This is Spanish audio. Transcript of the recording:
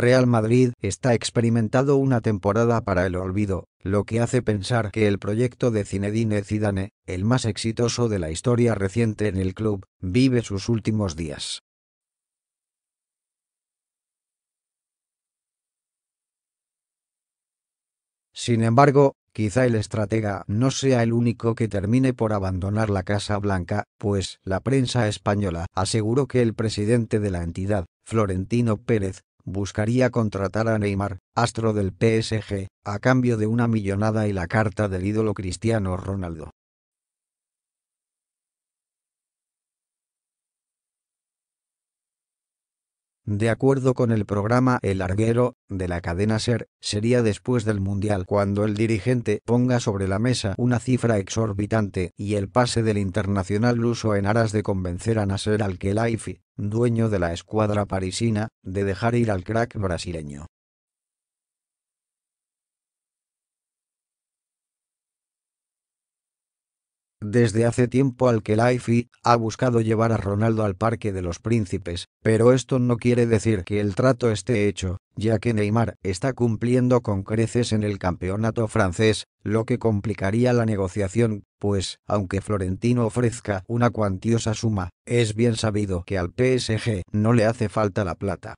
Real Madrid está experimentado una temporada para el olvido, lo que hace pensar que el proyecto de Zinedine Zidane, el más exitoso de la historia reciente en el club, vive sus últimos días. Sin embargo, quizá el estratega no sea el único que termine por abandonar la Casa Blanca, pues la prensa española aseguró que el presidente de la entidad, Florentino Pérez, buscaría contratar a Neymar, astro del PSG, a cambio de una millonada y la carta del ídolo Cristiano Ronaldo. De acuerdo con el programa El Arguero, de la cadena SER, sería después del Mundial cuando el dirigente ponga sobre la mesa una cifra exorbitante y el pase del internacional luso en aras de convencer a Nasser Al-Khelaifi, dueño de la escuadra parisina, de dejar ir al crack brasileño. Desde hace tiempo al que ha buscado llevar a Ronaldo al Parque de los Príncipes, pero esto no quiere decir que el trato esté hecho, ya que Neymar está cumpliendo con creces en el campeonato francés, lo que complicaría la negociación, pues, aunque Florentino ofrezca una cuantiosa suma, es bien sabido que al PSG no le hace falta la plata.